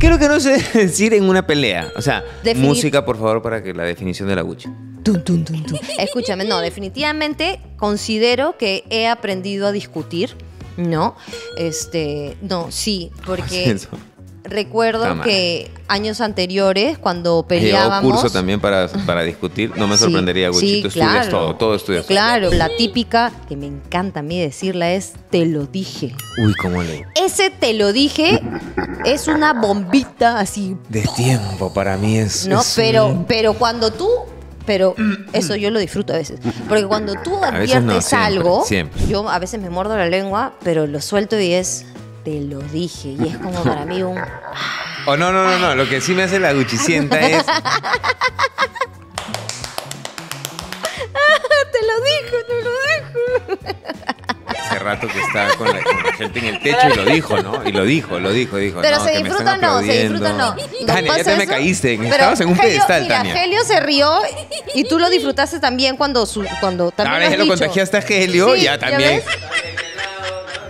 Creo que no se decir en una pelea. O sea, música, por favor, para que la definición de la Gucci. Escúchame, no, definitivamente considero que he aprendido a discutir. No, este, no, sí, porque. recuerdo que años anteriores, cuando peleábamos. un curso también para, discutir. No me sorprendería, güey. estudias todo, todo estudias. Claro, la típica que me encanta a mí decirla es: te lo dije. Uy, cómo le. Ese te lo dije es una bombita así. De tiempo para mí es. No, pero, pero cuando tú pero eso yo lo disfruto a veces. Porque cuando tú adviertes algo, siempre. yo a veces me mordo la lengua, pero lo suelto y es, te lo dije. Y es como para mí un. oh, no, no, no, no. Lo que sí me hace la guchicienta es. te lo dijo, te lo dijo. Hace rato que estaba con la, gente en el techo y lo dijo, ¿no? Y lo dijo, lo dijo, dijo. Pero se disfruta no, se disfruta no. Tania, ya te me caíste, estabas en un pedestal, mira, Tania. se rió y tú lo disfrutaste también cuando, su, cuando también lo contagiaste a Angelio y ya también.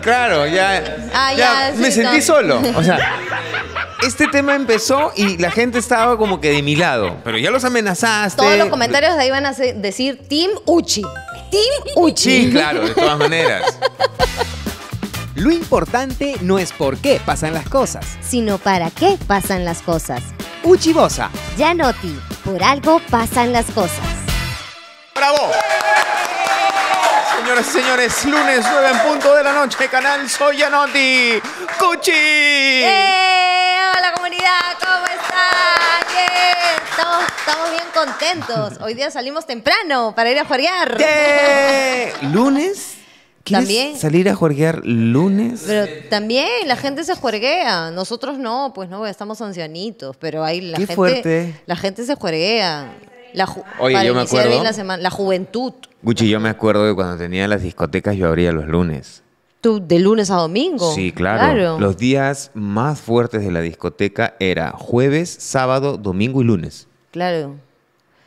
Claro, ya. Ah, ya, me sentí solo. O sea, este tema empezó y la gente estaba como que de mi lado. Pero ya los amenazaste. Todos los comentarios ahí van a decir Team Uchi. Team Uchi. Sí, claro, de todas maneras. Lo importante no es por qué pasan las cosas, sino para qué pasan las cosas. Uchi Uchibosa. Yanoti, por algo pasan las cosas. ¡Bravo! señores y señores. Lunes 9 en punto de la noche, canal Soy Anoti. ¡Cuchi! ¡Eh! Hola comunidad, ¿cómo están? Estamos, bien contentos. Hoy día salimos temprano para ir a jueguear. ¿Lunes? también. salir a juerguear lunes? Pero también la gente se juerguea. Nosotros no, pues no, estamos ancianitos, pero ahí la Qué gente fuerte. la gente se juerguea. Oye, yo me acuerdo. La, la juventud. Gucci, yo me acuerdo que cuando tenía las discotecas yo abría los lunes. ¿Tú de lunes a domingo? Sí, claro. Los días más fuertes de la discoteca era jueves, sábado, domingo y lunes. Claro.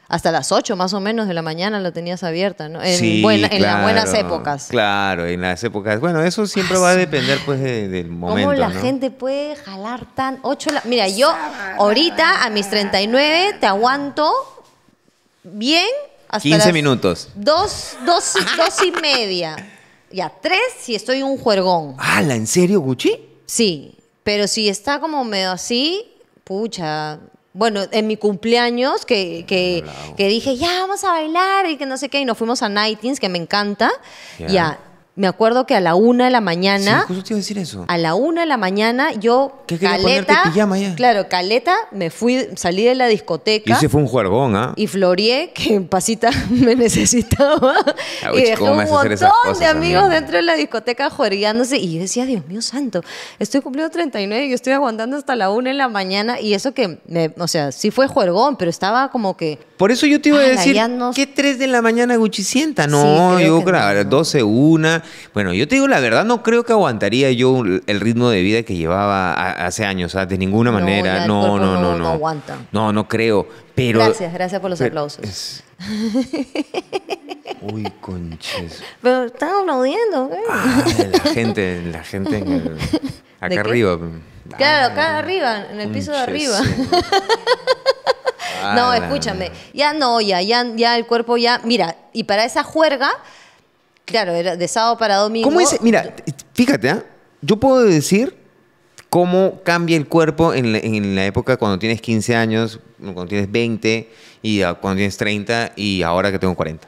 Hasta las 8 más o menos de la mañana la tenías abierta, ¿no? En, sí, en las buenas épocas. Claro, en las épocas. Bueno, eso siempre ah, va a depender pues del momento. ¿Cómo la gente puede jalar tan ocho? Mira, yo ahorita a mis 39 te aguanto bien 15 minutos. Dos, dos, ah. dos y media. Ya, tres si estoy un juergón. ¿Hala, en serio, Gucci? Sí, pero si está como medio así, pucha. Bueno, en mi cumpleaños, ah, que, dije, ya vamos a bailar y que no sé qué, y nos fuimos a Nightings, que me encanta. Ya me acuerdo que a la una de la mañana. a la una de la mañana yo. caleta, Claro, caleta, me fui, salí de la discoteca. Y ese fue un juergón, ¿ah? Y floreé, que en pasita me necesitaba. Ah, y dejé un montón de amigos dentro de la discoteca juegueándose, Y yo decía, Dios mío santo, estoy cumpliendo 39 y yo estoy aguantando hasta la una de la mañana. Y eso que, o sea, sí fue juergón, pero estaba como que. Por eso yo te iba a decir, ¿qué tres de la mañana Guchicienta? No, yo creo, 12, una bueno, yo te digo la verdad, no creo que aguantaría yo el ritmo de vida que llevaba hace años, de ninguna manera. No, no, no, no, no. aguanta. No, no creo. Pero, gracias, gracias por los aplausos. Uy, conches. Pero están aplaudiendo. Ah, la gente, la gente acá arriba. Claro, ah, acá arriba, en el piso de arriba. no, escúchame. Ya no, ya, ya, ya el cuerpo ya. Mira, y para esa juerga Claro, era de sábado para domingo. ¿Cómo es? Mira, fíjate, ¿ah? yo puedo decir cómo cambia el cuerpo en la, época cuando tienes 15 años, cuando tienes 20 y cuando tienes 30 y ahora que tengo 40.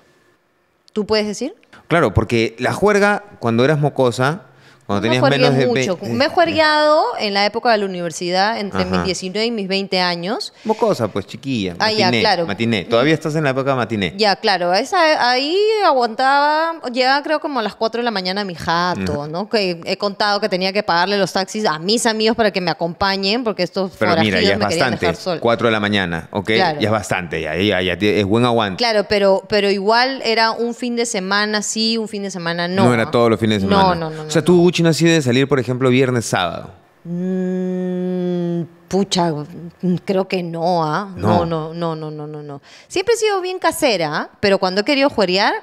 ¿Tú puedes decir? Claro, porque la juerga, cuando eras mocosa, cuando tenías me menos de mucho. Me he juergueado en la época de la universidad, entre mis 19 y mis 20 años. Mocosa, pues chiquilla. Ah, ya, claro. Matiné. Todavía estás en la época de matiné. Ya, claro. ahí aguantaba, llegaba creo como a las 4 de la mañana a mi jato, ¿no? Que he contado que tenía que pagarle los taxis a mis amigos para que me acompañen, porque estos Pero mira, ya es bastante. 4 de la mañana, ¿ok? Ya es bastante, ya, ya, ya, es buen aguante. Claro, pero, pero igual era un fin de semana sí, un fin de semana no. No era todos los fines de semana. No, no, no. O sea, tú mucho de salir, por ejemplo, viernes, sábado? Mm, pucha, creo que no, ¿ah? No. no, no, no, no, no, no. Siempre he sido bien casera, pero cuando he querido juerear...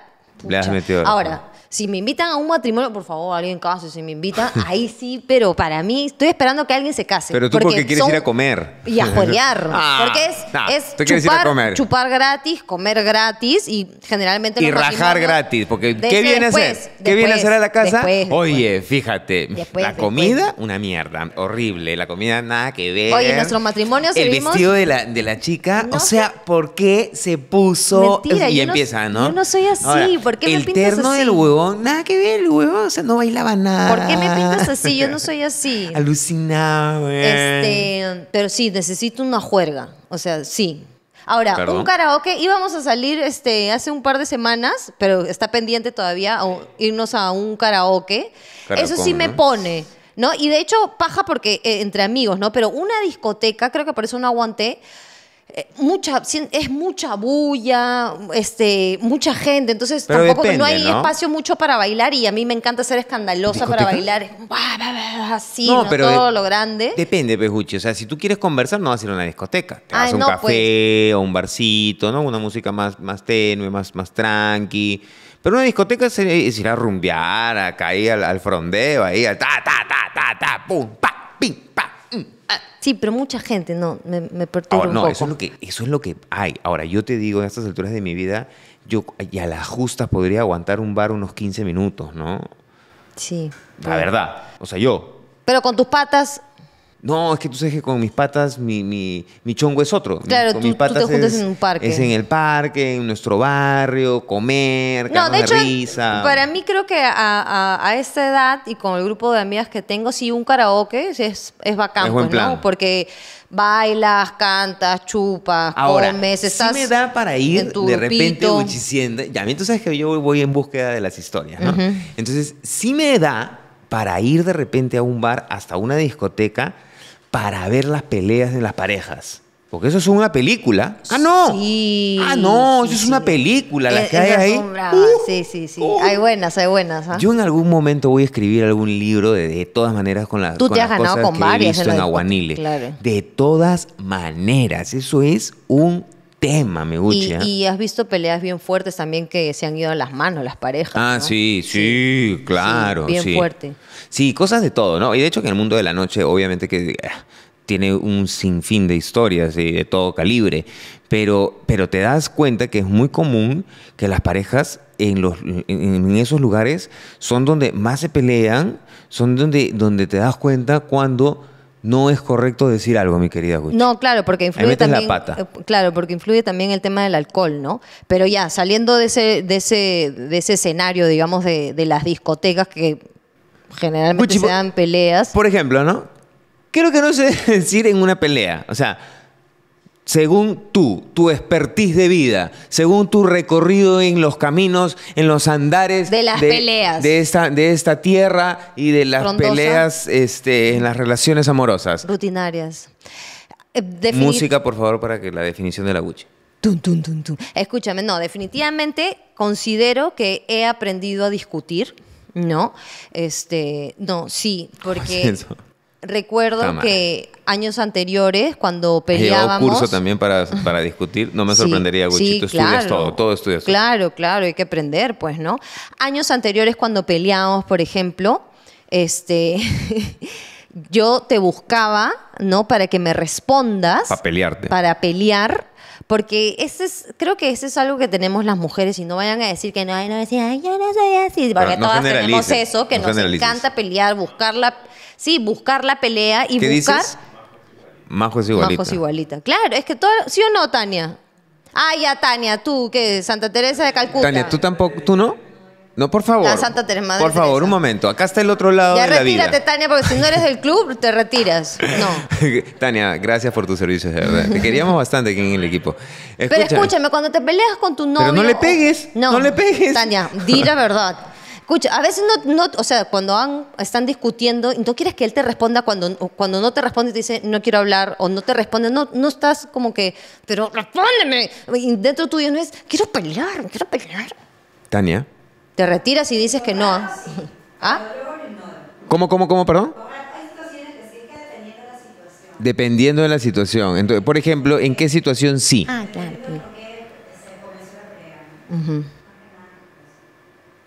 Ahora, si me invitan a un matrimonio, por favor, alguien case, si me invitan, ahí sí, pero para mí estoy esperando que alguien se case. Pero tú porque, quieres ir a comer. Y a jolear. Ah, porque es, chupar, gratis, comer gratis y generalmente... Y rajar gratis, porque ¿qué viene a hacer? ¿Qué viene a hacer a la casa? Oye, fíjate, la comida, una mierda, horrible, la comida nada que ver. Oye, nuestro matrimonio El vestido de la, chica, o sea, ¿por qué se puso... y empieza, no, Yo no soy así, ¿por qué me pintas así? El terno del huevo Nada que ver, huevo, huevón. O sea, no bailaba nada. ¿Por qué me pintas así? Yo no soy así. Alucinado, este, pero sí, necesito una juerga. O sea, sí. Ahora, un karaoke, íbamos a salir este, hace un par de semanas, pero está pendiente todavía irnos a un karaoke. Eso sí me pone, ¿no? Y de hecho, paja porque eh, entre amigos, ¿no? Pero una discoteca, creo que por eso no aguanté eh, mucha, es mucha bulla, este, mucha gente, entonces tampoco no hay espacio mucho para bailar y a mí me encanta ser escandalosa para bailar, así, no, todo lo grande. Depende, Pejuchi, o sea, si tú quieres conversar no vas a ir a una discoteca, te vas a un pues. café o un barcito, ¿no? Una música más, más tenue, más, más tranqui. Pero una discoteca es ir a rumbear, a caer al, al, frondeo, ahí, ta, ta, ta, ta, ta, pum, pa, pim, pa, mm, ah. Sí, pero mucha gente, no, me, me perturba Ahora, no, Eso es, lo que, eso es lo que hay. Ahora, yo te digo, en estas alturas de mi vida, yo a la justa podría aguantar un bar unos 15 minutos, ¿no? Sí. La verdad. O sea, yo. Pero con tus patas no, es que tú sabes que con mis patas mi, mi, chongo es otro. Claro, tú, tú te juntas en un parque. Es en el parque, en nuestro barrio, comer, no, de, risa. Para mí creo que a, a, esta edad y con el grupo de amigas que tengo, sí, un karaoke es, es bacán, pues, ¿no? Porque bailas, cantas, chupas, Ahora, comes, estás. Sí me da para ir de repente Ya, mí tú sabes que yo voy en búsqueda de las historias, ¿no? Entonces, sí me da para ir de repente a un bar, hasta una discoteca para ver las peleas de las parejas. Porque eso es una película. Ah, no. ah, no, eso es una película, la que hay ahí. Uh, sí, sí, sí. Uh. Hay buenas, hay buenas. ¿ah? Yo en algún momento voy a escribir algún libro de, de todas maneras con las Tú cosas que varias. visto en, Aguanile. De todas maneras, eso es un tema, me gusta. Y, has visto peleas bien fuertes también que se han ido a las manos las parejas. Ah, sí, sí, claro. bien fuerte. Sí, cosas de todo, ¿no? Y de hecho que en el mundo de la noche obviamente que eh, tiene un sinfín de historias y de todo calibre, pero, pero te das cuenta que es muy común que las parejas en, los, en, esos lugares son donde más se pelean, son donde, donde te das cuenta cuando no es correcto decir algo, mi querida Gucci. No, claro, porque influye también. La pata. Eh, claro, porque influye también el tema del alcohol, ¿no? Pero ya, saliendo de ese, de ese, de ese escenario, digamos, de, de las discotecas, que generalmente se dan peleas. Por ejemplo, ¿no? ¿Qué lo que no se decir en una pelea. O sea, según tú, tu expertise de vida, según tu recorrido en los caminos, en los andares de las peleas de esta, de esta tierra y de las peleas este, en las relaciones amorosas. Rutinarias. Eh, Música, por favor, para que la definición de la Gucci. Escúchame, no, definitivamente considero que he aprendido a discutir ¿no? Este, no, sí, porque recuerdo que años anteriores, cuando eh, peleábamos... un curso también para, discutir, no me sorprendería, güey. tú estudias todo, todo estudias. Claro, claro, hay que aprender, pues, ¿no? Años anteriores, cuando peleábamos, por ejemplo, este... yo te buscaba, ¿no? Para que me respondas. Para pelearte. Para pelear porque ese es, creo que eso es algo que tenemos las mujeres y no vayan a decir que no, no decir, yo no soy así. Porque todas tenemos eso, que nos encanta pelear, buscar la, sí, buscar la pelea y buscar. Dices? Majo es igualita. igualita. Claro, es que todo, ¿sí o no, Tania? Ay, ah, ya, Tania, tú, que Santa Teresa de Calcuta. Tania, tú tampoco, tú no? No, por favor. La Santa Teresa Por favor, un momento. Acá está el otro lado de la vida. retírate, Tania, porque si no eres del club, te retiras. No. Tania, gracias por tus servicios, de verdad. Te queríamos bastante aquí en el equipo. Pero escúchame, cuando te peleas con tu novio... Pero no le pegues. No, no le pegues. Tania, di la verdad. Escucha, a veces no, o sea, cuando están discutiendo, y no quieres que él te responda cuando, cuando no te responde, y te dice, no quiero hablar, o no te responde, no, no estás como que, pero respóndeme. dentro tuyo no es, quiero pelear, quiero pelear. Tania, te retiras y dices que no. ¿Ah? ¿Ah? ¿Cómo, cómo, cómo, perdón? Dependiendo de la situación. Entonces, por ejemplo, ¿en qué situación sí? Ah, claro.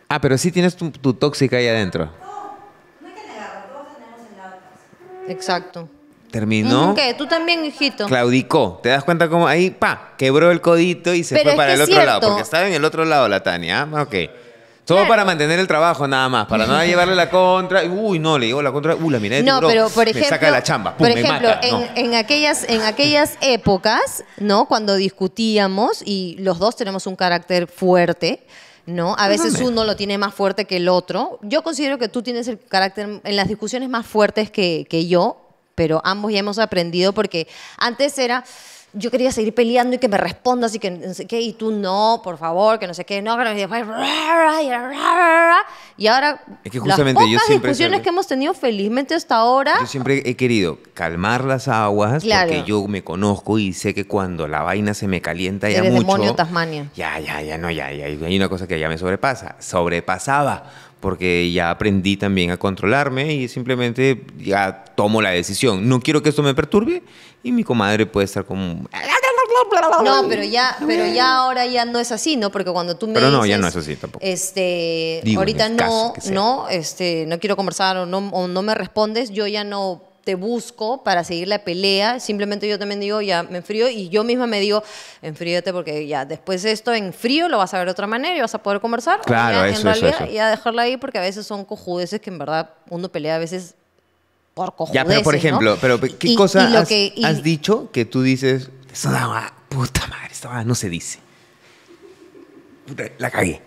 Ah, pero sí tienes tu, tóxica ahí adentro. No hay que Exacto. ¿Terminó? ¿Qué? Tú también, hijito. Claudicó. ¿Te das cuenta cómo ahí, pa, quebró el codito y se fue para el otro lado? Porque estaba en el otro lado la Tania. ¿ah? Ok. Todo para mantener el trabajo nada más, para no llevarle la contra. Uy, no, le llevo la contra. Uy, la miré, saca la chamba. por ejemplo, En, aquellas, en aquellas épocas, ¿no? Cuando discutíamos y los dos tenemos un carácter fuerte, ¿no? A veces uno lo tiene más fuerte que el otro. Yo considero que tú tienes el carácter en las discusiones más fuertes que, que yo, pero ambos ya hemos aprendido porque antes era yo quería seguir peleando y que me respondas y que no sé qué, y tú no, por favor, que no sé qué, no, que y y ahora, justamente las pocas discusiones que hemos tenido felizmente hasta ahora. Yo siempre he querido calmar las aguas, porque yo me conozco y sé que cuando la vaina se me calienta ya mucho. demonio Tasmania. Ya, ya, ya, no, ya, ya, hay una cosa que ya me sobrepasa, sobrepasaba porque ya aprendí también a controlarme y simplemente ya tomo la decisión. No quiero que esto me perturbe y mi comadre puede estar como... No, pero ya, pero ya ahora ya no es así, ¿no? Porque cuando tú me Pero no, ya no es así tampoco. Este, ahorita no, no, este, no quiero conversar o no, o no me respondes, yo ya no te busco para seguir la pelea, simplemente yo también digo, ya me enfrío y yo misma me digo, enfríate porque ya después de esto en frío lo vas a ver de otra manera y vas a poder conversar. Claro, eso, es eso, dejarla ahí porque a veces son cojudeces que en verdad uno pelea a veces por cojudeces. Ya, pero por ejemplo, pero ¿qué cosa has, dicho que tú dices, puta madre, esta no se dice? la cagué.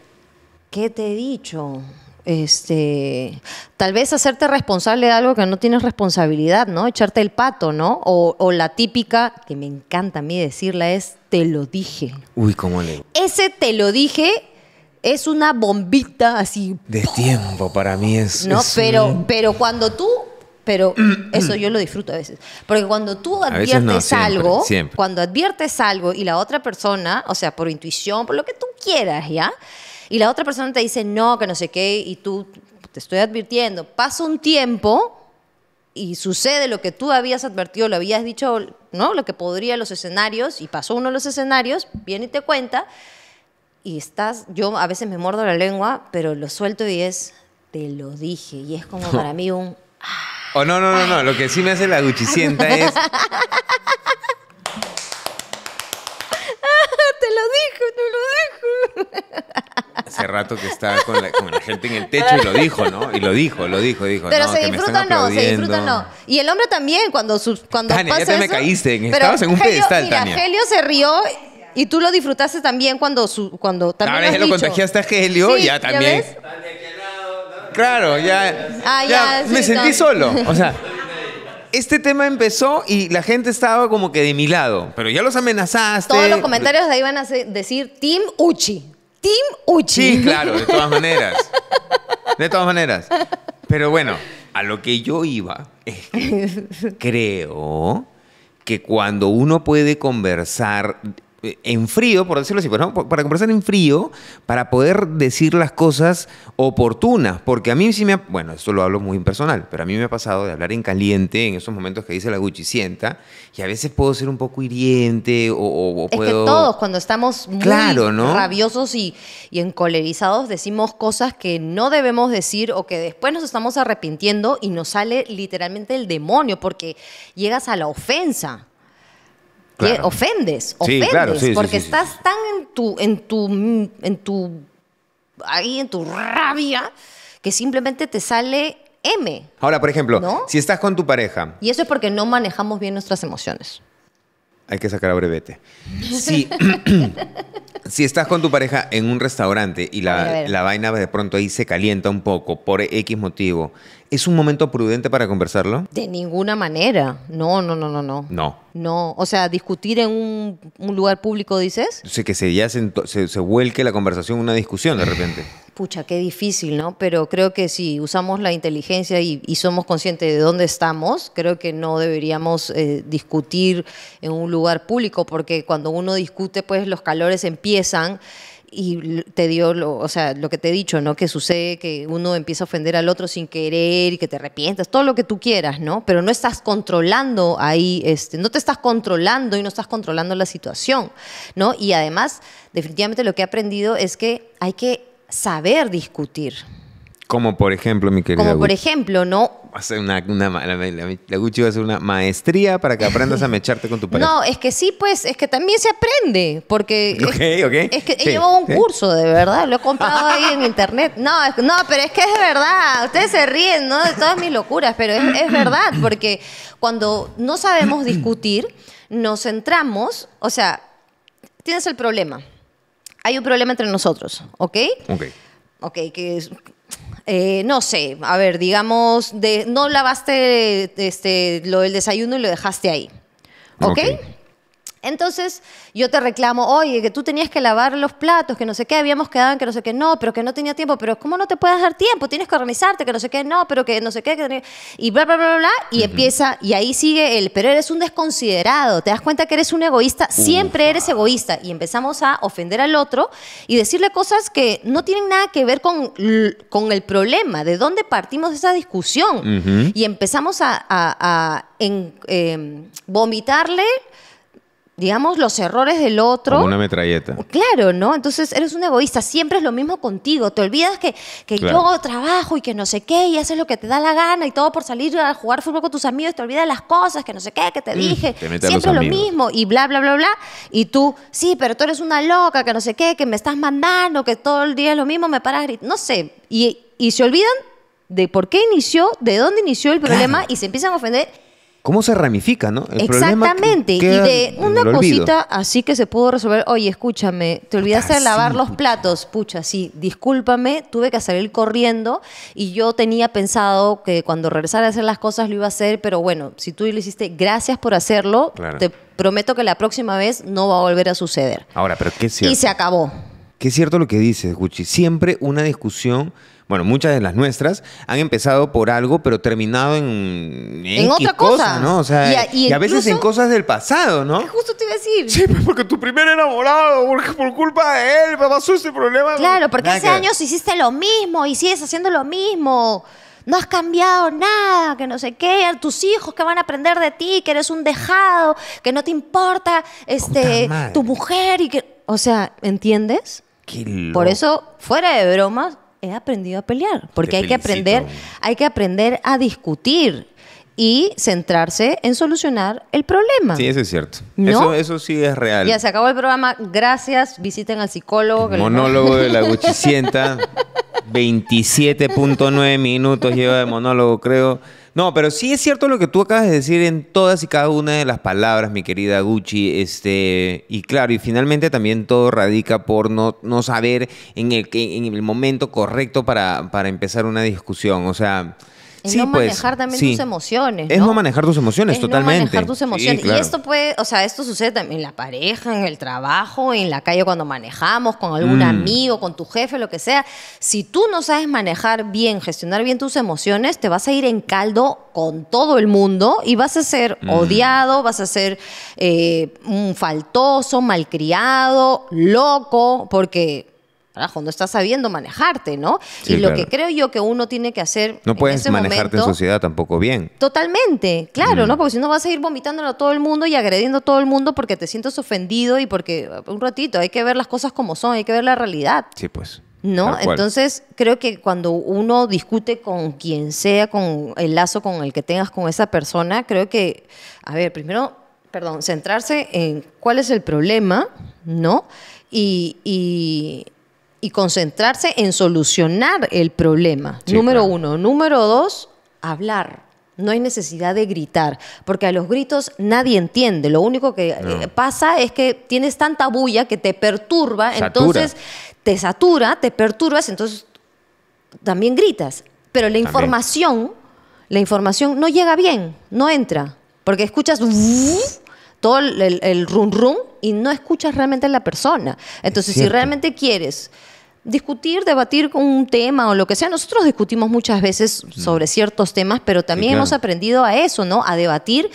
¿Qué te he dicho? este, tal vez hacerte responsable de algo que no tienes responsabilidad, ¿no? Echarte el pato, ¿no? O, la típica, que me encanta a mí decirla, es te lo dije. Uy, cómo le... Ese te lo dije es una bombita así. De tiempo para mí es... No, pero, pero cuando tú... Pero eso yo lo disfruto a veces. Porque cuando tú adviertes algo, cuando adviertes algo y la otra persona, o sea, por intuición, por lo que tú quieras, ¿ya? y la otra persona te dice no, que no sé qué, y tú te estoy advirtiendo, pasa un tiempo y sucede lo que tú habías advertido, lo habías dicho, ¿no? Lo que podría los escenarios, y pasó uno de los escenarios, viene y te cuenta, y estás, yo a veces me mordo la lengua, pero lo suelto y es, te lo dije, y es como para mí un... O oh, no, no, no, no, lo que sí me hace la guchicienta es... te lo dije te lo dije hace rato que estaba con la, gente en el techo y lo dijo, ¿no? Y lo dijo, lo dijo, dijo. Pero se disfruta no, se disfruta no. Y el hombre también, cuando, cuando Tania, ya te me caíste, estabas en un pedestal, mira, Tania. Helio se rió y tú lo disfrutaste también cuando... Su, cuando ah, también Ahora ya lo contagiaste a Helio, y ya también. claro, ya, ah, ya, ya me sentí solo. O sea este tema empezó y la gente estaba como que de mi lado, pero ya los amenazaste. Todos los comentarios de ahí van a decir Team Uchi. Team Uchi. Sí, claro, de todas maneras. De todas maneras. Pero bueno, a lo que yo iba es que creo que cuando uno puede conversar eh, en frío, por decirlo así, pues, para conversar en frío, para poder decir las cosas oportunas, porque a mí sí me ha, bueno, esto lo hablo muy impersonal, pero a mí me ha pasado de hablar en caliente en esos momentos que dice la Gucci sienta, y a veces puedo ser un poco hiriente o, puedo... Es que todos cuando estamos muy claro, ¿no? rabiosos y, y encolerizados decimos cosas que no debemos decir o que después nos estamos arrepintiendo y nos sale literalmente el demonio porque llegas a la ofensa ofendes, ofendes, porque estás tan en tu, en tu, en tu, ahí en tu rabia que simplemente te sale M. Ahora, por ejemplo, si estás con tu pareja. Y eso es porque no manejamos bien nuestras emociones. Hay que sacar a brevete. Si, si estás con tu pareja en un restaurante y la, la vaina de pronto ahí se calienta un poco por X motivo ¿Es un momento prudente para conversarlo? De ninguna manera. No, no, no, no, no. No. No, o sea, discutir en un, lugar público, dices. que se, vuelque la conversación una discusión de repente. Pucha, qué difícil, ¿no? Pero creo que si usamos la inteligencia y, somos conscientes de dónde estamos, creo que no deberíamos eh, discutir en un lugar público, porque cuando uno discute, pues los calores empiezan y te dio lo, o sea, lo que te he dicho, ¿no? Que sucede que uno empieza a ofender al otro sin querer y que te arrepientas, todo lo que tú quieras, ¿no? Pero no estás controlando ahí, este, no te estás controlando y no estás controlando la situación, ¿no? Y además, definitivamente lo que he aprendido es que hay que saber discutir. Como por ejemplo, mi querida. Como por ejemplo, ¿no? una, la, Gucci va a hacer una maestría para que aprendas a mecharte con tu pareja. No, es que sí, pues, es que también se aprende. Porque. ok. es, que he llevado un curso, de verdad. Lo he comprado ahí en internet. No, no, pero es que es verdad. Ustedes se ríen, ¿no? De todas mis locuras, pero es, es verdad. Porque cuando no sabemos discutir, nos centramos. O sea, tienes el problema. Hay un problema entre nosotros, ¿ok? Ok. Ok, que eh, no sé, a ver, digamos, de, no lavaste este, lo del desayuno y lo dejaste ahí. ¿Ok? Entonces yo te reclamo, oye, que tú tenías que lavar los platos, que no sé qué, habíamos quedado en que no sé qué, no, pero que no tenía tiempo, pero ¿cómo no te puedes dar tiempo? Tienes que organizarte, que no sé qué, no, pero que no sé qué, y bla, bla, bla, bla, y empieza, y ahí sigue él, pero eres un desconsiderado, te das cuenta que eres un egoísta, siempre eres egoísta, y empezamos a ofender al otro y decirle cosas que no tienen nada que ver con, con el problema, de dónde partimos de esa discusión, y empezamos a, em, vomitarle digamos, los errores del otro. Como una metralleta. Claro, ¿no? Entonces eres un egoísta, siempre es lo mismo contigo. Te olvidas que, yo trabajo y que no sé qué, y haces lo que te da la gana y todo por salir a jugar fútbol con tus amigos, te olvidas las cosas que no sé qué, que te mm, dije. Te siempre lo mismo y bla, bla, bla, bla. Y tú, sí, pero tú eres una loca, que no sé qué, que me estás mandando, que todo el día es lo mismo, me paras gritar. No sé. Y, se olvidan de por qué inició, de dónde inició el problema y se empiezan a ofender cómo se ramifica, ¿no? Exactamente. Y de una cosita así que se pudo resolver, oye, escúchame, te olvidaste de lavar los platos, pucha, sí, discúlpame, tuve que salir corriendo y yo tenía pensado que cuando regresara a hacer las cosas lo iba a hacer, pero bueno, si tú le hiciste, gracias por hacerlo, te prometo que la próxima vez no va a volver a suceder. Ahora, pero qué cierto. Y se acabó. Qué es cierto lo que dices, Gucci. Siempre una discusión bueno, muchas de las nuestras han empezado por algo, pero terminado en, en, otra cosa, ¿no? O sea, y, a, veces en cosas del pasado, ¿no? Justo te iba a decir. Sí, pues, porque tu primer enamorado, por culpa de él, me pasó este problema. Claro, porque hace años hiciste lo mismo y sigues haciendo lo mismo no has cambiado nada, que no sé qué, tus hijos que van a aprender de ti, que eres un dejado, que no te importa este, tu mujer y que... O sea, ¿entiendes? Por eso, fuera de bromas, he aprendido a pelear, porque hay que aprender, hay que aprender a discutir y centrarse en solucionar el problema. Sí, eso es cierto. Eso, eso, sí es real. Ya se acabó el programa. Gracias. Visiten al psicólogo. monólogo de la Guchicienta. 27.9 minutos lleva de monólogo, creo. No, pero sí es cierto lo que tú acabas de decir en todas y cada una de las palabras, mi querida Gucci. Este, y claro, y finalmente también todo radica por no, no saber en el, en el momento correcto para, para empezar una discusión. O sea, es no pues, manejar también tus emociones. Es no manejar tus emociones, es totalmente. No manejar tus emociones. Y esto puede, o sea, esto sucede también en la pareja, en el trabajo, en la calle cuando manejamos, con algún mm. amigo, con tu jefe, lo que sea. Si tú no sabes manejar bien, gestionar bien tus emociones, te vas a ir en caldo con todo el mundo y vas a ser mm. odiado, vas a ser eh, un faltoso, malcriado, loco, porque cuando estás sabiendo manejarte, ¿no? y lo que creo yo que uno tiene que hacer. No puedes manejarte en sociedad tampoco bien. Totalmente, claro, ¿no? Mm. Porque si no vas a ir vomitándolo a todo el mundo y agrediendo a todo el mundo porque te sientes ofendido y porque uh, un ratito hay que ver las cosas como son, hay que ver la realidad. Sí, pues. ¿No? Entonces, creo que cuando uno discute con quien sea, con el lazo con el que tengas con esa persona, creo que, a ver, primero, perdón, centrarse en cuál es el problema, ¿no? y, y concentrarse en solucionar el problema. número uno. Número dos, hablar. No hay necesidad de gritar, porque a los gritos nadie entiende. Lo único que eh, pasa es que tienes tanta bulla que te perturba, entonces te satura, te perturbas, entonces también gritas. Pero la información, la información no llega bien, no entra, porque escuchas todo el, el, rum y no escuchas realmente a la persona. Entonces, si realmente quieres discutir, debatir con un tema o lo que sea. Nosotros discutimos muchas veces mm. sobre ciertos temas, pero también hemos aprendido a eso, ¿no? A debatir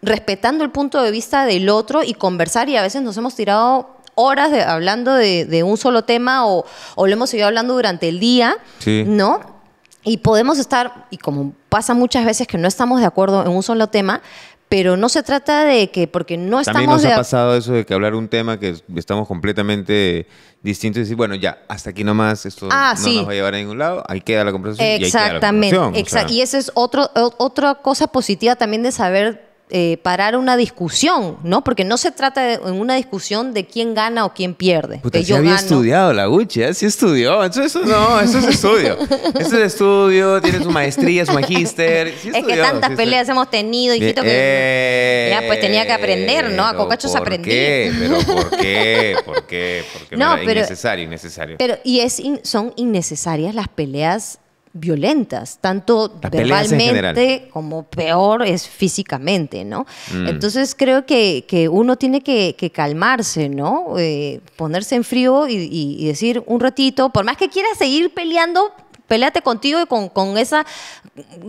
respetando el punto de vista del otro y conversar y a veces nos hemos tirado horas hablando de, un solo tema o, lo hemos ido hablando durante el día, ¿no? Y podemos estar, y como pasa muchas veces que no estamos de acuerdo en un solo tema, pero no se trata de que porque no estamos también nos ha pasado eso de que hablar un tema que estamos completamente distintos y decir bueno ya hasta aquí nomás esto ah, no nos va a llevar a ningún lado ahí queda la comprensión. exactamente y, la y esa es otra cosa positiva también de saber eh, parar una discusión, ¿no? Porque no se trata en una discusión de quién gana o quién pierde. Puta, que yo había estudiado la Gucci, ¿eh? sí estudió. Eso, eso, no, eso es estudio. eso es estudio, tiene su maestría, su magíster. es que tantas peleas hemos tenido, hijito, que. ya, pues tenía que aprender, ¿no? A cocachos ¿por aprendí. Qué? ¿Pero por qué? ¿Por qué? Porque no, pero, innecesario, innecesario. Pero, y es son innecesarias las peleas violentas, tanto verbalmente como peor es físicamente, ¿no? Mm. Entonces creo que, uno tiene que, calmarse, ¿no? Eh, ponerse en frío y, decir un ratito, por más que quieras seguir peleando, peleate contigo y con, esa,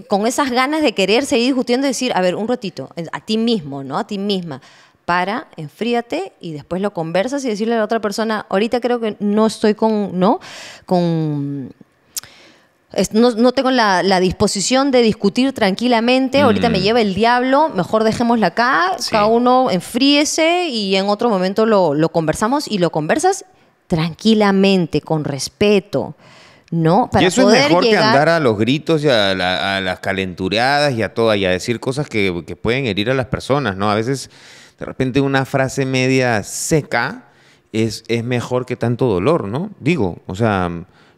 con esas ganas de querer seguir discutiendo decir, a ver, un ratito, a ti mismo, ¿no? A ti misma. Para, enfríate y después lo conversas y decirle a la otra persona, ahorita creo que no estoy con, ¿no? Con no, tengo la, disposición de discutir tranquilamente, ahorita me mm. lleva el diablo, mejor dejémosla acá, cada uno enfríese y en otro momento lo, conversamos y lo conversas tranquilamente, con respeto. ¿No? Para y eso es mejor que andar a los gritos y a, las calenturadas y a todas y a decir cosas que, que pueden herir a las personas, ¿no? A veces, de repente, una frase media seca es, es mejor que tanto dolor, ¿no? Digo, o sea,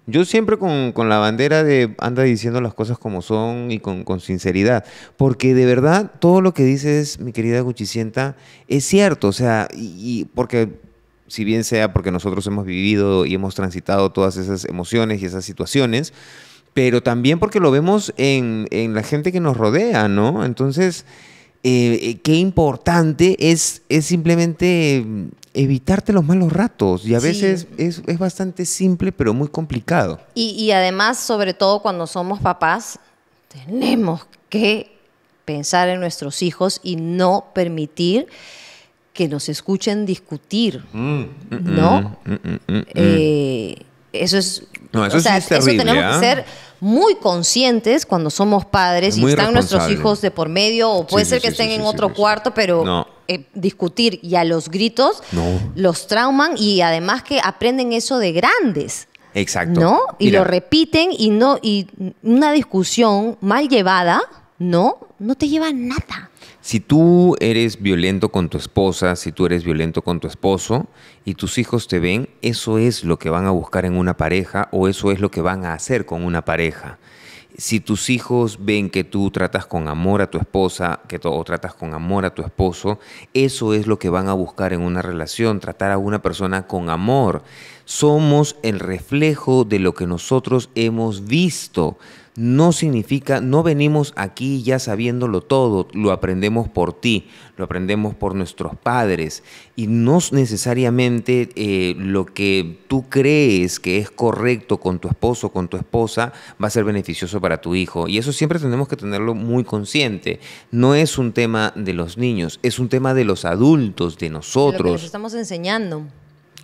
yo siempre con, la bandera de anda diciendo las cosas como son y con, sinceridad, porque de verdad todo lo que dices, mi querida Guchicienta, es cierto, o sea, y, porque si bien sea porque nosotros hemos vivido y hemos transitado todas esas emociones y esas situaciones, pero también porque lo vemos en, en la gente que nos rodea, ¿no? Entonces, eh, eh, qué importante es, es simplemente mm, evitarte los malos ratos. Y a veces es, bastante simple, pero muy complicado. Y, además, sobre todo cuando somos papás, tenemos que pensar en nuestros hijos y no permitir que nos escuchen discutir, ¿no? eso es... eso tenemos que ¿ah? ser muy conscientes cuando somos padres y están nuestros hijos de por medio, o puede ser que estén en otro cuarto, pero eh, discutir y a los gritos los trauman y además que aprenden eso de grandes. Exacto. ¿No? Y lo repiten y no, y una discusión mal llevada, ¿no? No te lleva a nada. Si tú eres violento con tu esposa, si tú eres violento con tu esposo y tus hijos te ven, eso es lo que van a buscar en una pareja o eso es lo que van a hacer con una pareja. Si tus hijos ven que tú tratas con amor a tu esposa que o tratas con amor a tu esposo, eso es lo que van a buscar en una relación, tratar a una persona con amor. Somos el reflejo de lo que nosotros hemos visto no significa, no venimos aquí ya sabiéndolo todo, lo aprendemos por ti, lo aprendemos por nuestros padres y no necesariamente eh, lo que tú crees que es correcto con tu esposo, con tu esposa, va a ser beneficioso para tu hijo. Y eso siempre tenemos que tenerlo muy consciente. No es un tema de los niños, es un tema de los adultos, de nosotros. estamos enseñando.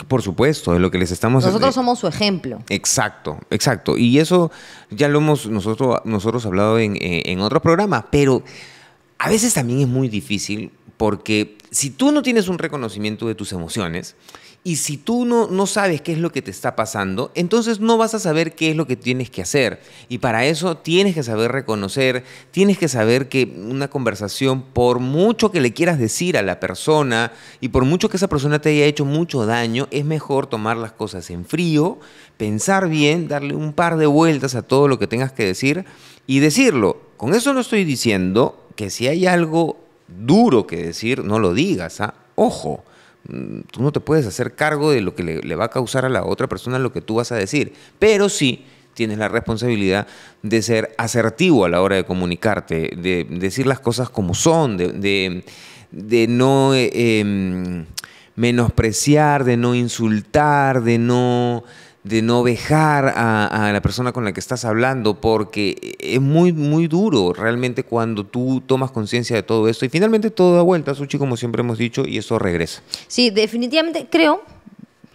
Por supuesto, de lo que les estamos Nosotros somos su ejemplo. Exacto, exacto. Y eso ya lo hemos nosotros, nosotros hablado en, eh, en programa. pero a veces también es muy difícil porque si tú no tienes un reconocimiento de tus emociones y si tú no, no sabes qué es lo que te está pasando, entonces no vas a saber qué es lo que tienes que hacer. Y para eso tienes que saber reconocer, tienes que saber que una conversación, por mucho que le quieras decir a la persona y por mucho que esa persona te haya hecho mucho daño, es mejor tomar las cosas en frío, pensar bien, darle un par de vueltas a todo lo que tengas que decir y decirlo. Con eso no estoy diciendo que si hay algo duro que decir, no lo digas, ¿ah? ojo, mm, tú no te puedes hacer cargo de lo que le, va a causar a la otra persona lo que tú vas a decir, pero sí tienes la responsabilidad de ser asertivo a la hora de comunicarte, de decir las cosas como son, de, no eh, em, menospreciar, de no insultar, de no de no dejar a, la persona con la que estás hablando, porque es muy, muy duro realmente cuando tú tomas conciencia de todo esto. Y finalmente todo da vuelta, Suchi, como siempre hemos dicho, y eso regresa. Sí, definitivamente creo,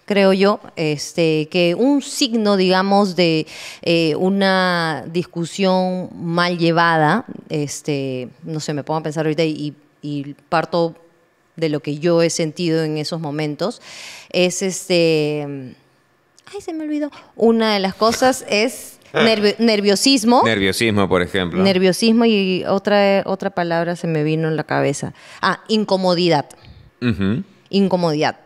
creo yo, este, que un signo, digamos, de eh, una discusión mal llevada, este, no sé, me pongo a pensar ahorita y parto de lo que yo he sentido en esos momentos, es este ay, se me olvidó. Una de las cosas es ah. nerviosismo. Nerviosismo, por ejemplo. Nerviosismo y otra, otra palabra se me vino en la cabeza. Ah, incomodidad. Incomodidad.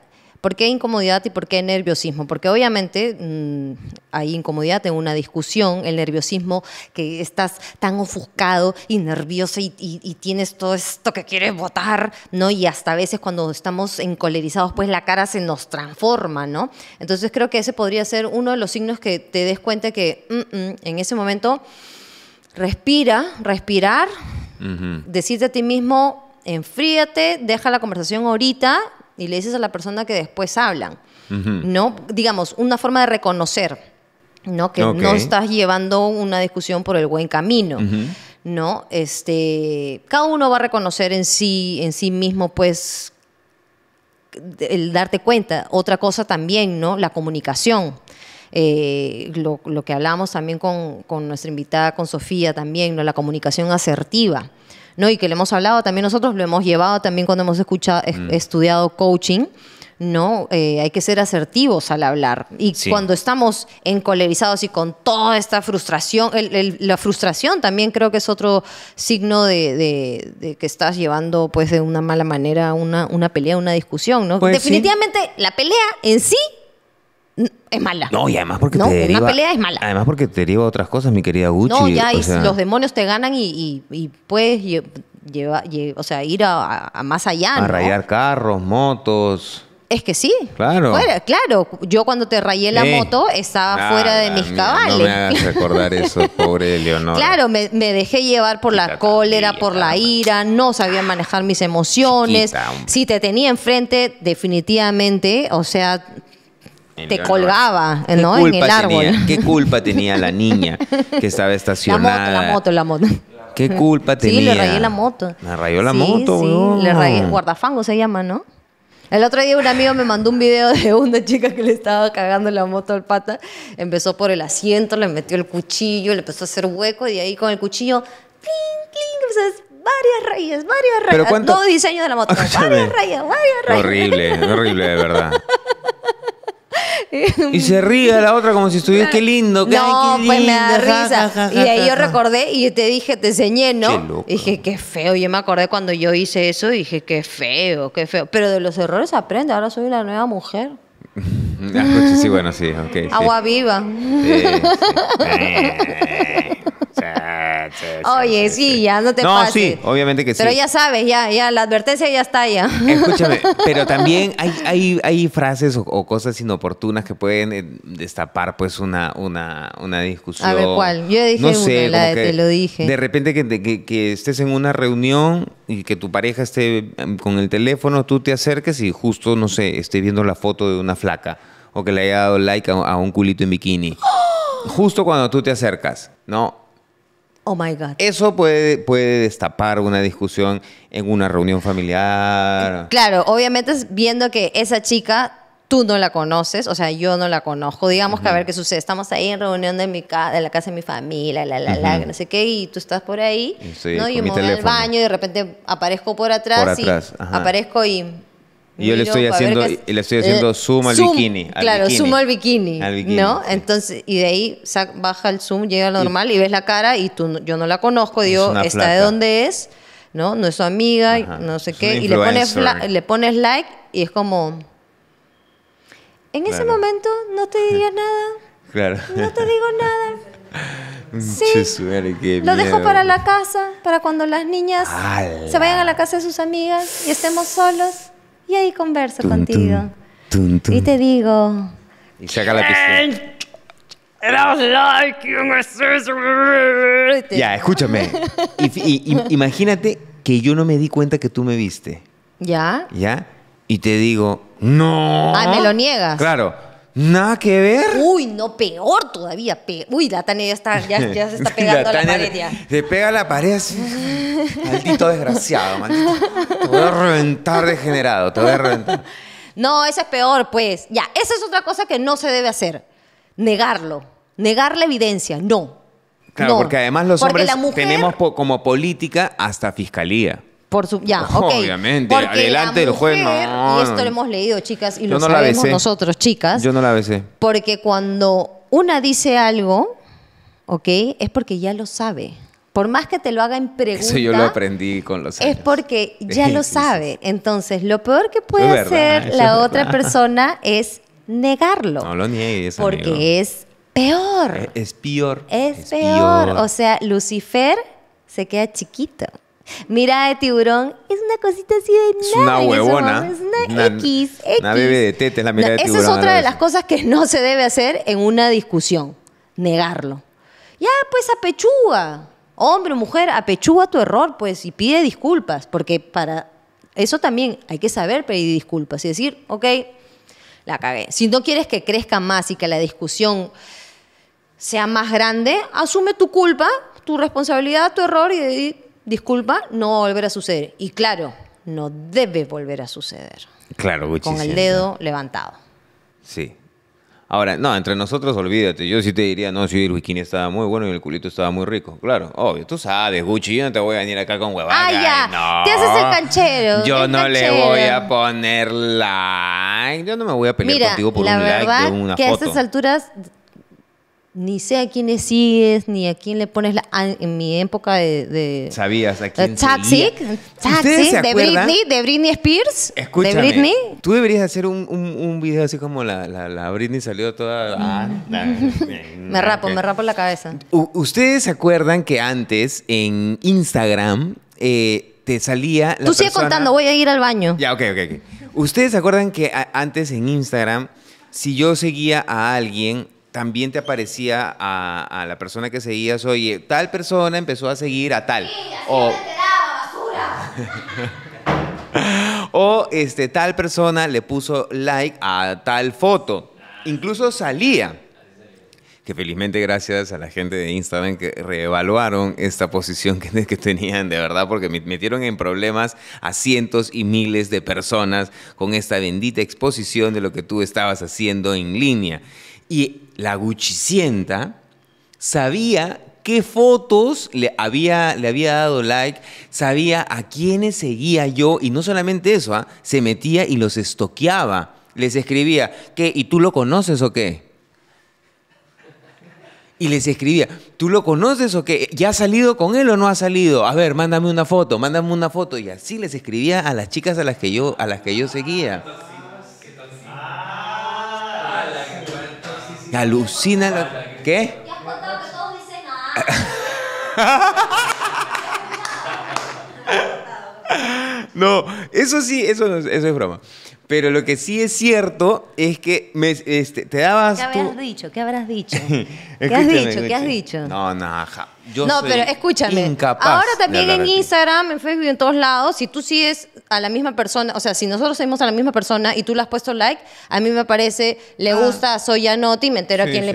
¿Por qué incomodidad y por qué nerviosismo? Porque obviamente mm, hay incomodidad en una discusión, el nerviosismo que estás tan ofuscado y nervioso y, tienes todo esto que quieres votar, ¿no? Y hasta a veces cuando estamos encolerizados, pues la cara se nos transforma, ¿no? Entonces creo que ese podría ser uno de los signos que te des cuenta que mm, mm, en ese momento respira, respirar, decirte a ti mismo, enfríate, deja la conversación ahorita y le dices a la persona que después hablan, ¿no? Digamos, una forma de reconocer. ¿no? Que no estás llevando una discusión por el buen camino, ¿no? Este, cada uno va a reconocer en sí, en sí mismo, pues, el darte cuenta. Otra cosa también, ¿no? La comunicación. Eh, lo, que hablamos también con, con, nuestra invitada, con Sofía también, ¿no? La comunicación asertiva. Y que le hemos hablado también nosotros, lo hemos llevado también cuando hemos escuchado, mm. estudiado coaching. ¿no? Eh, hay que ser asertivos al hablar. Y cuando estamos encolerizados y con toda esta frustración, la frustración también creo que es otro signo de, que estás llevando pues de una mala manera una, una pelea, una discusión, ¿no? Pues Definitivamente la pelea en sí es mala. No, y además porque te deriva, una pelea es mala. Además porque te deriva otras cosas, mi querida Gucci. No, ya, los demonios te ganan y, y, puedes o sea, ir a, más allá. A rayar carros, motos. Es que sí. Claro. claro. Yo cuando te rayé la moto estaba fuera de mis cabales. No me hagas recordar eso, pobre Leonor. Claro, me, dejé llevar por la cólera, por la ira, no sabía manejar mis emociones. si te tenía enfrente, definitivamente, o sea, te colgaba, ¿no? En el árbol. ¿Qué culpa tenía la niña que estaba estacionada? La moto, la moto, la moto. ¿Qué culpa tenía? Sí, le rayé la moto. Me rayó la moto, sí, le rayé. Guardafango se llama, ¿no? El otro día un amigo me mandó un video de una chica que le estaba cagando la moto al pata. Empezó por el asiento, le metió el cuchillo, le empezó a hacer hueco y ahí con el cuchillo, cling, cling, sea, varias rayas, varias rayas. Todo diseño de la moto. varias rayas, varias rayas. Horrible, horrible, de verdad. y se ríe la otra como si estuviera, qué lindo, qué, no, pues me da risa. y ahí yo recordé y te dije, te enseñé, ¿no? dije, qué feo. Yo me acordé cuando yo hice eso y dije, qué feo, qué feo. Pero de los errores aprende, ahora soy una nueva mujer. Ah, sí, bueno, sí, Agua viva. Eh, Oye, sí, ya no te no, sí, obviamente que sí. Pero ya sabes, ya, ya, la advertencia ya está ya. Escúchame, pero también hay, hay, hay frases o, cosas inoportunas que pueden eh, destapar pues una, una, discusión. A ver, ¿cuál? Yo dije de te lo dije. De repente que, que estés en una reunión y que tu pareja esté em, con el teléfono, tú te acerques y justo, no sé, esté viendo la foto de una flaca o que le haya dado like a, un culito en bikini. Justo cuando tú te acercas, ¿no? Oh my God. Eso puede, puede destapar una discusión en una reunión familiar. Claro, obviamente viendo que esa chica tú no la conoces, o sea, yo no la conozco. Digamos que a ver qué sucede. Estamos ahí en reunión de, mi de la casa de mi familia, la, la, la, no sé qué, y tú estás por ahí, ¿no? Yo me voy al baño y de repente aparezco por atrás, y aparezco y... yo le estoy haciendo, le estoy haciendo eh, zoom al bikini. claro, zoom al bikini. ¿No? Entonces, y de ahí baja el zoom, llega a lo normal y, ves la cara y tú, yo no la conozco, digo, ¿está de dónde es? ¿No? No es su amiga, no sé qué. Y le pones, le pones like y es como... En ese momento no te diría nada. Claro. No te digo nada. Sí. lo dejo para la casa, para cuando las niñas se vayan a la casa de sus amigas y estemos solos. Y ahí converso contigo. y te digo. Y saca la pistola. Ya, escúchame. imagínate que yo no me di cuenta que tú me viste. ¿Ya? ¿Ya? Y te digo, no. Ah, me lo niegas. Claro. Nada que ver. Uy, no, peor todavía. Uy, la Tania ya, está, ya, se está pegando a la pared ya. pega la pared así. maldito desgraciado, maldito. Te voy a reventar degenerado, te voy a reventar. No, eso es peor, pues. Ya, esa es otra cosa que no se debe hacer. Negarlo. Negar la evidencia. No. Claro, porque además los hombres tenemos como política hasta fiscalía. Por su, ya, Obviamente, adelante el del no. Y esto lo hemos leído, chicas, y lo sabemos nosotros, chicas. Yo no la besé. Porque cuando una dice algo, ¿ok? Es porque ya lo sabe. Por más que te lo haga en pregunta. Eso yo lo aprendí con los años. Es porque ya lo sabe. Entonces, lo peor que puede hacer la otra persona es negarlo. No lo niegues. Porque es peor. Es, peor. Es, peor. O sea, Lucifer se queda chiquito. Mira de tiburón es una cosita así de nada. es una huevona. Es una, X, Una bebé de tete la mirada de tiburón. Esa es otra de las cosas que no se debe hacer en una discusión. Negarlo. Ya, pues apechúa, Hombre, o mujer, apechuga tu error, pues, y pide disculpas. Porque para eso también hay que saber pedir disculpas y decir, ok, la cagué. Si no quieres que crezca más y que la discusión sea más grande, asume tu culpa, tu responsabilidad, tu error y disculpa, no va a volver a suceder. Y claro, no debe volver a suceder. Claro, Gucci Con el dedo levantado. Sí. Ahora, no, entre nosotros olvídate. Yo sí te diría, no, si el whisky estaba muy bueno y el culito estaba muy rico. Claro, obvio, tú sabes, Gucci, yo no te voy a venir acá con huevadas. Ay, ya. Te haces el canchero. Yo no le voy a poner like. Yo no me voy a pelear contigo por un like de una que a estas alturas ni sé a quiénes sigues, ni a quién le pones la... Ah, en mi época de... ¿Sabías a quién Toxic, de Britney, de Britney Spears. Escúchame, de Britney. tú deberías hacer un, un, video así como la, la, Britney salió toda... Ah, mm. me rapo, me rapo la cabeza. ¿Ustedes se acuerdan que antes en Instagram eh, te salía... tú sigue contando, voy a ir al baño. Ya, ok, ok, ok. ¿Ustedes se acuerdan que antes en Instagram, si yo seguía a alguien también te aparecía a, la persona que seguías, oye, tal persona empezó a seguir a tal. o, o este, tal persona le puso like a tal foto. Incluso salía. Que felizmente gracias a la gente de Instagram que reevaluaron esta posición que, que tenían de verdad, porque metieron en problemas a cientos y miles de personas con esta bendita exposición de lo que tú estabas haciendo en línea. Y la Guchicienta sabía qué fotos le había, le había dado like, sabía a quiénes seguía yo y no solamente eso, ¿ah? se metía y los estoqueaba. Les escribía, ¿qué? ¿Y tú lo conoces o qué? Y les escribía, ¿tú lo conoces o qué? ¿Ya ha salido con él o no ha salido? A ver, mándame una foto, mándame una foto. Y así les escribía a las chicas a las que yo, a las que yo seguía. alucina ¿Qué? ¿Qué has contado que todos dicen ah. no, eso sí, eso, eso es broma. Pero lo que sí es cierto es que este, te dabas. ¿Qué habrás dicho? ¿Qué habrás dicho? ¿Qué has dicho? ¿Qué has dicho? No, no, Yo no, pero escúchame. Ahora también en Instagram, en Facebook, en todos lados, si tú sigues a la misma persona, o sea, si nosotros seguimos a la misma persona y tú le has puesto like, a mí me parece, le ah. gusta, soy y me entero a quién,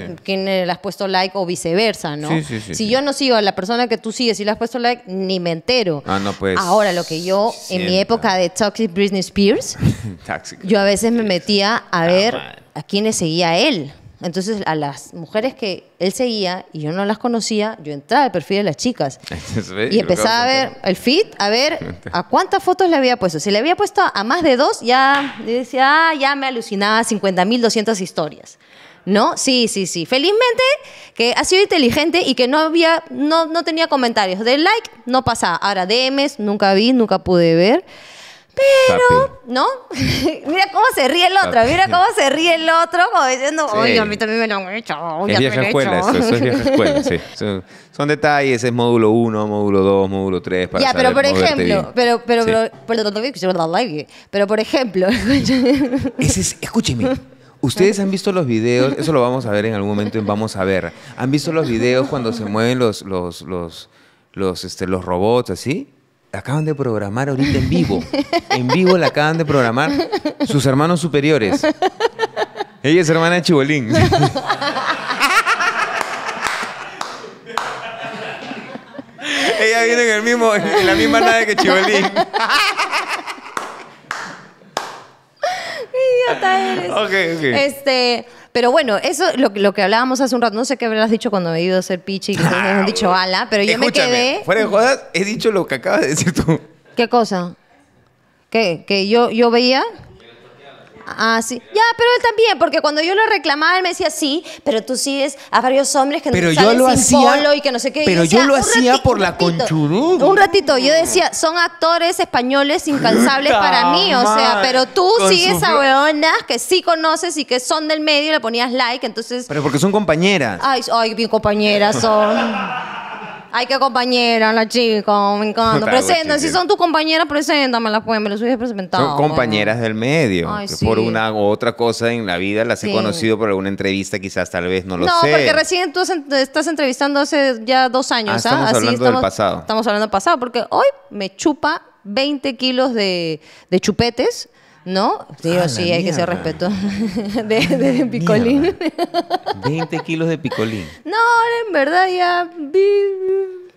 le, has puesto like o viceversa, ¿no? Sí, si yo no sigo a la persona que tú sigues y le has puesto like, ni me entero. Ah, no, pues. Ahora, lo que yo, en mi época de Toxic Britney Spears, yo a veces me metía a ah, ver a quiénes seguía él. Entonces, a las mujeres que él seguía y yo no las conocía, yo entraba al perfil de las chicas y empezaba a ver el feed, a ver a cuántas fotos le había puesto. Si le había puesto a más de dos, ya decía, ah, ya me alucinaba 50.200 historias. ¿No? Sí, sí, sí. Felizmente que ha sido inteligente y que no había, no, tenía comentarios. De like no pasaba. Ahora DMs nunca vi, nunca pude ver. Pero, ¿no? mira cómo se ríe el otro, mira cómo se ríe el otro, como diciendo, sí. oye, a mí también me lo han hecho. Ya es vieja me escuela, hecho. Eso, eso, es vieja escuela, sí. Son, son, detalles, es módulo 1, módulo 2, módulo 3. Para ya, pero por ejemplo, pero, pero, sí. pero, pero, pero, por ejemplo, Ese es, escúcheme. Ustedes han visto los videos, eso lo vamos a ver en algún momento, vamos a ver. ¿Han visto los videos cuando se mueven los, los, los, los, este, los robots así? acaban de programar ahorita en vivo. En vivo la acaban de programar sus hermanos superiores. Ella es hermana de Chibolín. Ella viene en, el mismo, en la misma nave que Chibolín. Idiota eres. okay. Este. Pero bueno, eso lo, lo que hablábamos hace un rato, no sé qué habrás dicho cuando he ido a hacer pichi, que ah, han dicho ala, pero yo me quedé. Fuera de jodas, he dicho lo que acabas de decir tú. ¿Qué cosa? ¿Qué? ¿Que yo, yo veía? Ah, sí. Ya, pero él también, porque cuando yo lo reclamaba, él me decía, sí, pero tú sigues a varios hombres que no pero yo polo y que no sé qué. Pero yo, lo hacía por la Un ratito, yo decía, son actores españoles incansables para mí, o sea, pero tú sigues a weonas que sí conoces y que son del medio y le ponías like, entonces... Pero porque son compañeras. Ay, ay, mi compañeras son... Ay, qué compañera, la chica, oh, me encanta. Presenta, si son tus compañeras, preséntamela, pues, me las hubiese presentado. Son pues. compañeras del medio. Por una u otra cosa en la vida las he conocido por alguna entrevista, quizás, tal vez, no lo sé. No, porque recién tú estás entrevistando hace ya dos ah, años, ah, Estamos hablando del pasado. Estamos hablando del pasado, porque hoy me chupa 20 kilos de chupetes ¿No? Sí ah, sí, hay que ser respeto De, ah, picolín. 20 kilos de picolín. No, en verdad ya.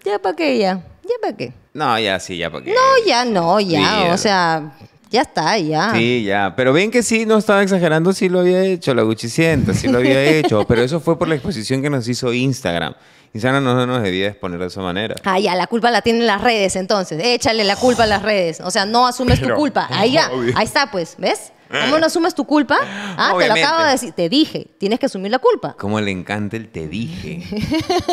Ya para qué, ya. Ya para qué. No, ya sí, ya para qué. No, ya no, ya. O sea. Ya está, ya. Sí, ya. Pero bien que sí, no estaba exagerando, sí lo había hecho, la Gucci sí lo había hecho. Pero eso fue por la exposición que nos hizo Instagram quizá no nos debía exponer de esa manera. Ah, ya, la culpa la tienen las redes, entonces. Échale la culpa a las redes. O sea, no asumes tu culpa. Ahí ya, ahí está, pues, ¿ves? ¿Cómo no asumes tu culpa? Ah, te lo acabo de decir. Te dije, tienes que asumir la culpa. Como le encanta el te dije.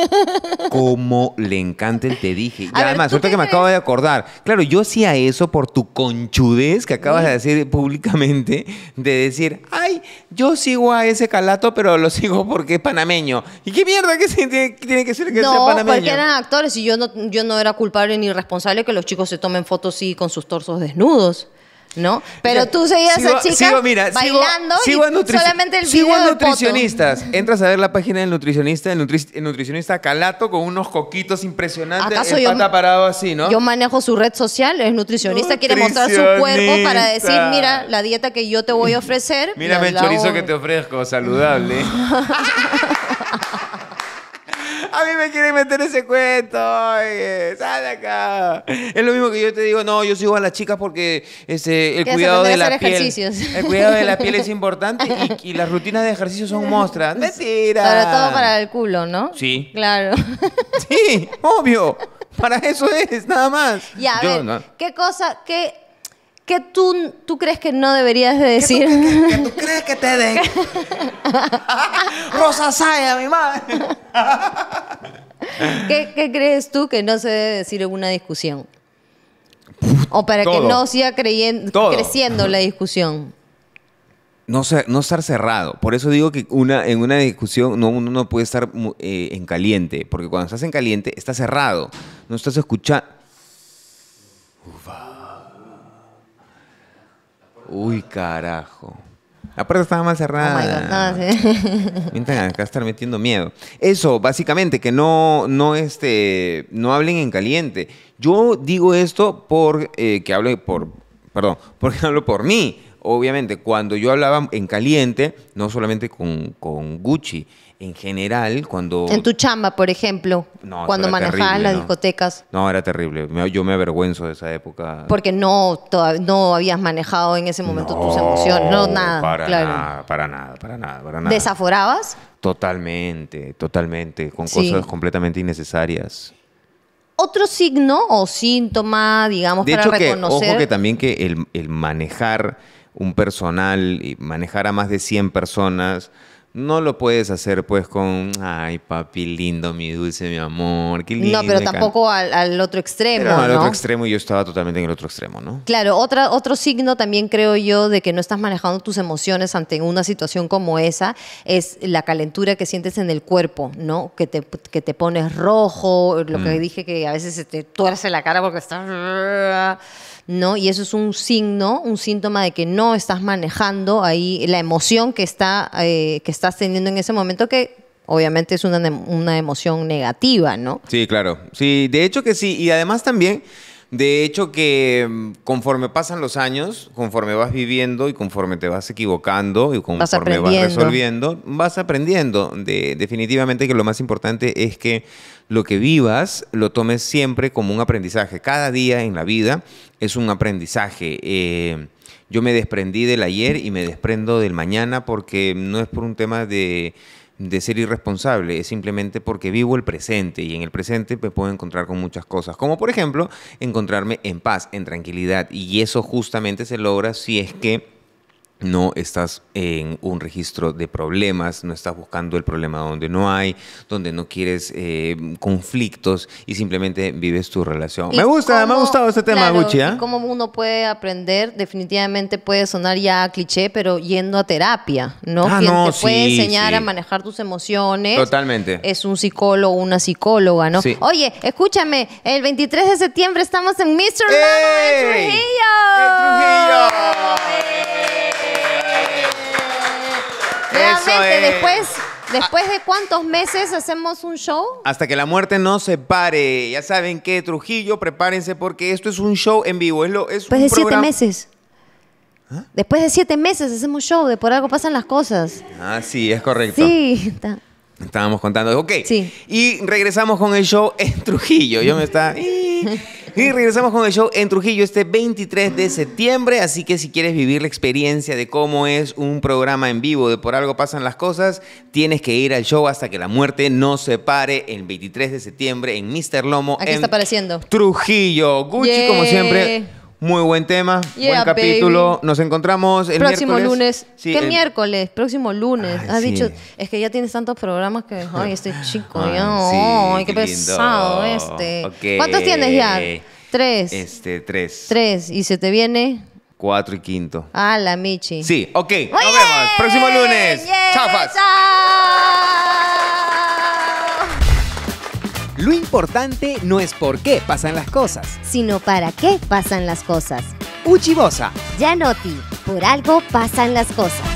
Como le encanta el te dije. Y además, suerte que me acabo de acordar. Claro, yo sí a eso por tu conchudez que acabas de decir públicamente, de decir, ay, yo sigo a ese calato, pero lo sigo porque es panameño. ¿Y qué mierda que tiene, que ser que sea panameño? porque eran actores y yo no, yo no era culpable ni responsable que los chicos se tomen fotos y con sus torsos desnudos. ¿no? Pero tú seguías a bailando y solamente el video a nutricionistas. Entras a ver la página del nutricionista, el, nutricionista calato con unos coquitos impresionantes, yo, parado así, ¿no? Yo manejo su red social, es nutricionista, nutricionista, quiere mostrar su cuerpo para decir, mira, la dieta que yo te voy a ofrecer. Mírame el chorizo que te ofrezco, saludable. A mí me quieren meter ese cuento. sal acá. Es lo mismo que yo te digo, no, yo sigo a las chicas porque este, el cuidado de la piel. El cuidado de la piel es importante y, las rutinas de ejercicio son muestras Mentira. Sobre todo para el culo, ¿no? Sí. Claro. Sí, obvio. Para eso es, nada más. Ya, ¿qué cosa, qué ¿Qué tú, tú crees que no deberías de decir? ¿Qué tú, crees que te den? Rosa Saya, mi madre. ¿Qué, crees tú que no se debe decir en una discusión? O para que no siga creyendo, creciendo la discusión. No, ser, no estar cerrado. Por eso digo que una, en una discusión no, uno no puede estar eh, en caliente. Porque cuando estás en caliente, estás cerrado. No estás escuchando. Uy, carajo. La puerta estaba mal cerrada. Oh my God, acá estar metiendo miedo. Eso, básicamente, que no, no, este, no hablen en caliente. Yo digo esto por eh, que hablo por, perdón, porque hablo por mí. Obviamente, cuando yo hablaba en caliente, no solamente con, con Gucci, en general, cuando... En tu chamba, por ejemplo, no, cuando manejabas las discotecas. No, era terrible. Yo me avergüenzo de esa época. Porque no, no habías manejado en ese momento tus emociones, no, nada. Para nada, para nada, para nada, para nada. ¿Desaforabas? Totalmente, totalmente, con cosas completamente innecesarias. Otro signo o síntoma, digamos, para reconocer? reconocer... Que, ojo que también que el, manejar un personal, y manejar a más de 100 personas no lo puedes hacer pues con, ay papi lindo, mi dulce, mi amor, qué lindo. No, pero tampoco al, otro extremo. no, al otro extremo yo estaba totalmente en el otro extremo, ¿no? Claro, otra, otro signo también creo yo de que no estás manejando tus emociones ante una situación como esa es la calentura que sientes en el cuerpo, ¿no? Que te, que te pones rojo, lo que mm. dije que a veces se te tuerce la cara porque estás... ¿no? Y eso es un signo, un síntoma de que no estás manejando ahí la emoción que, está, eh, que estás teniendo en ese momento que obviamente es una, una emoción negativa, ¿no? Sí, claro. Sí, de hecho que sí. Y además también de hecho que mm, conforme pasan los años, conforme vas viviendo y conforme te vas equivocando y conforme vas, resolviendo, vas aprendiendo. definitivamente que lo más importante es que lo que vivas lo tomes siempre como un aprendizaje. Cada día en la vida es un aprendizaje. Eh, yo me desprendí del ayer y me desprendo del mañana porque no es por un tema de de ser irresponsable, es simplemente porque vivo el presente y en el presente me puedo encontrar con muchas cosas, como por ejemplo encontrarme en paz, en tranquilidad y eso justamente se logra si es que no estás en un registro de problemas, no estás buscando el problema donde no hay, donde no quieres eh, conflictos y simplemente vives tu relación. Me gusta, me ha gustado este tema, Gucci. ¿ah? ¿Cómo uno puede aprender? Definitivamente puede sonar ya cliché, pero yendo a terapia, ¿no? Ah, Quien te puede enseñar a manejar tus emociones. Totalmente. Es un psicólogo, una psicóloga, ¿no? Oye, escúchame, el 23 de septiembre estamos en Mr. Trujillo. Trujillo! ¡Eh! Realmente, después, ah. después de cuántos meses hacemos un show. Hasta que la muerte no se pare. Ya saben que Trujillo, prepárense porque esto es un show en vivo. después de siete meses. ¿Ah? Después de siete meses hacemos show, de por algo pasan las cosas. Ah, sí, es correcto. Sí, está. Estábamos contando. Ok. Sí. Y regresamos con el show en Trujillo. Yo me estaba. Y regresamos con el show en Trujillo este 23 de septiembre. Así que si quieres vivir la experiencia de cómo es un programa en vivo, de por algo pasan las cosas, tienes que ir al show hasta que la muerte no se pare el 23 de septiembre en Mr. Lomo. en está apareciendo. Trujillo. Gucci, como siempre. Muy buen tema, buen capítulo. Nos encontramos el próximo lunes. ¿Qué miércoles? Próximo lunes. Has dicho, es que ya tienes tantos programas que, ay, este chico, ay, qué, pesado este. ¿Cuántos tienes ya? Tres. Este, tres. Tres. ¿Y se te viene? Cuatro y quinto. a la Michi. Sí, ok. Nos vemos. Próximo lunes. Chafas. Lo importante no es por qué pasan las cosas, sino para qué pasan las cosas. Uchibosa. Yanoti, por algo pasan las cosas.